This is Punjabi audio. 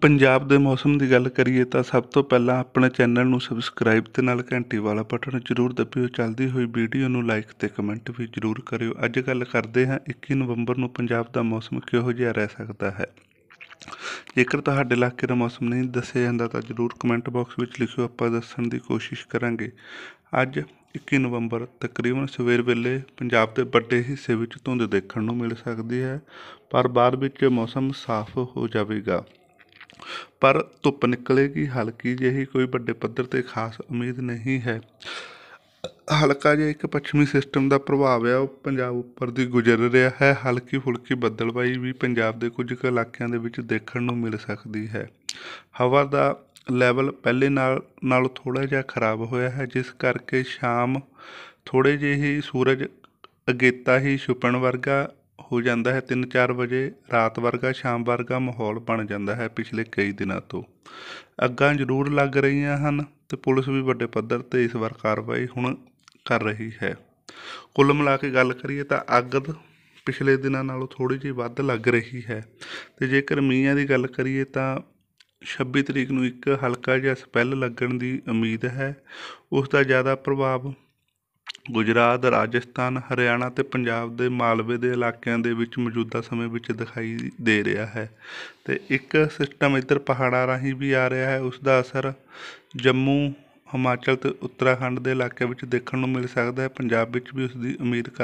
ਪੰਜਾਬ ਦੇ ਮੌਸਮ ਦੀ ਗੱਲ ਕਰੀਏ ਤਾਂ ਸਭ ਤੋਂ ਪਹਿਲਾਂ ਆਪਣੇ ਚੈਨਲ ਨੂੰ ਸਬਸਕ੍ਰਾਈਬ ਤੇ ਨਾਲ ਘੰਟੀ ਵਾਲਾ ਬਟਨ ਜ਼ਰੂਰ ਦਬਿਓ ਚੱਲਦੀ ਹੋਈ ਵੀਡੀਓ ਨੂੰ ਲਾਈਕ ਤੇ ਕਮੈਂਟ ਵੀ ਜ਼ਰੂਰ ਕਰਿਓ ਅੱਜ ਗੱਲ ਕਰਦੇ ਹਾਂ 21 ਨਵੰਬਰ ਨੂੰ ਪੰਜਾਬ ਦਾ ਮੌਸਮ ਕਿਹੋ ਜਿਹਾ ਰਹਿ ਸਕਦਾ ਹੈ ਜੇਕਰ ਤੁਹਾਡੇ ਇਲਾਕੇ ਦਾ ਮੌਸਮ ਨਹੀਂ ਦੱਸਿਆ ਜਾਂਦਾ ਤਾਂ ਜ਼ਰੂਰ ਕਮੈਂਟ ਬਾਕਸ ਵਿੱਚ ਲਿਖਿਓ ਆਪਾਂ ਦੱਸਣ ਦੀ ਕੋਸ਼ਿਸ਼ ਕਰਾਂਗੇ ਅੱਜ 21 ਨਵੰਬਰ ਤਕਰੀਬਨ ਸਵੇਰ ਵੇਲੇ ਪੰਜਾਬ ਦੇ ਵੱਡੇ ਹਿੱਸੇ ਵਿੱਚ ਧੁੰਦ ਦੇਖਣ ਨੂੰ ਮਿਲ ਸਕਦੀ ਹੈ ਪਰ ਬਾਅਦ ਵਿੱਚ ਮੌਸਮ ਸਾਫ਼ ਹੋ ਜਾਵੇਗਾ ਪਰ ਧੁੱਪ ਨਿਕਲੇਗੀ ਹਲਕੀ ਜਿਹੀ ਕੋਈ ਵੱਡੇ ਪੱਧਰ ਤੇ ਖਾਸ ਉਮੀਦ ਨਹੀਂ ਹੈ ਹਲਕਾ ਜਿਹਾ ਇੱਕ ਪੱਛਮੀ ਸਿਸਟਮ ਦਾ ਪ੍ਰਭਾਵ ਹੈ ਉਹ ਪੰਜਾਬ ਉੱਪਰ ਦੀ ਗੁਜ਼ਰ ਰਿਹਾ ਹੈ ਹਲਕੀ ਫੁਲਕੀ ਬੱਦਲਬਾਈ ਵੀ ਪੰਜਾਬ ਦੇ ਕੁਝ ਕੁ ਇਲਾਕਿਆਂ ਦੇ ਵਿੱਚ ਦੇਖਣ ਨੂੰ ਮਿਲ ਸਕਦੀ ਹੈ ਹਵਾ ਦਾ ਲੈਵਲ ਪਹਿਲੇ ਨਾਲ ਨਾਲ ਥੋੜਾ ਜਿਹਾ ਖਰਾਬ ਹੋਇਆ ਹੈ ਜਿਸ ਕਰਕੇ ਸ਼ਾਮ ਥੋੜੇ ਜਿਹੇ ਸੂਰਜ ਅਗੇਤਾ ਹੀ ਛੁਪਣ ਵਰਗਾ ਹੋ ਜਾਂਦਾ ਹੈ 3-4 ਵਜੇ ਰਾਤ ਵਰਗਾ ਸ਼ਾਮ ਵਰਗਾ ਮਾਹੌਲ ਬਣ ਜਾਂਦਾ ਹੈ ਪਿਛਲੇ ਕਈ ਦਿਨਾਂ ਤੋਂ ਅੱਗਾਂ ਜ਼ਰੂਰ ਲੱਗ ਰਹੀਆਂ ਹਨ ਤੇ ਪੁਲਿਸ ਵੀ ਵੱਡੇ ਪੱਧਰ ਤੇ ਇਸ ਵਾਰ ਕਾਰਵਾਈ ਹੁਣ ਕਰ ਰਹੀ ਹੈ ਕੁੱਲ ਮਿਲਾ ਕੇ ਗੱਲ ਕਰੀਏ ਤਾਂ ਅੱਗ ਪਿਛਲੇ ਦਿਨਾਂ ਨਾਲੋਂ ਥੋੜੀ ਜਿਹੀ ਵੱਧ ਲੱਗ ਰਹੀ ਹੈ ਤੇ ਜੇਕਰ ਮੀਂਹਾਂ ਦੀ ਗੱਲ ਕਰੀਏ ਤਾਂ 26 ਤਰੀਕ ਨੂੰ ਇੱਕ ਹਲਕਾ ਜਿਹਾ ਸਪੈਲ ਲੱਗਣ ਦੀ ਉਮੀਦ ਹੈ ਉਸ ਦਾ ਜ਼ਿਆਦਾ ਪ੍ਰਭਾਵ ਗੁਜਰਾਤ ਰਾਜਸਥਾਨ ਹਰਿਆਣਾ ਤੇ ਪੰਜਾਬ ਦੇ ਮਾਲਵੇ ਦੇ ਇਲਾਕਿਆਂ ਦੇ ਵਿੱਚ ਮੌਜੂਦਾ ਸਮੇਂ ਵਿੱਚ ਦਿਖਾਈ ਦੇ ਰਿਹਾ ਹੈ ਤੇ ਇੱਕ ਸਿਸਟਮ ਇੱਧਰ ਪਹਾੜਾਂ ਰਾਹੀਂ ਵੀ ਆ ਰਿਹਾ ਹੈ ਉਸ ਦਾ ਅਸਰ ਜੰਮੂ ਹਿਮਾਚਲ ਤੇ ਉੱਤਰਾਖੰਡ ਦੇ ਇਲਾਕਿਆਂ ਵਿੱਚ ਦੇਖਣ ਨੂੰ ਮਿਲ ਸਕਦਾ ਹੈ ਪੰਜਾਬ ਵਿੱਚ ਵੀ ਉਸ ਦੀ ਉਮੀਦ ਕਰ